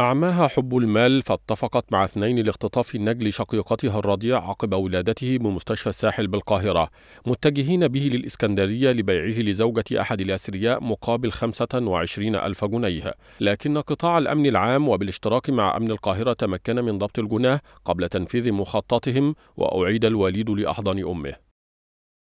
أعماها حب المال فاتفقت مع اثنين لاختطاف النجل شقيقتها الرضيع عقب ولادته بمستشفى الساحل بالقاهرة متجهين به للإسكندرية لبيعه لزوجة أحد الأثرياء مقابل 25 ألف جنيه لكن قطاع الأمن العام وبالاشتراك مع أمن القاهرة تمكن من ضبط الجناه قبل تنفيذ مخططهم وأعيد الوليد لأحضان أمه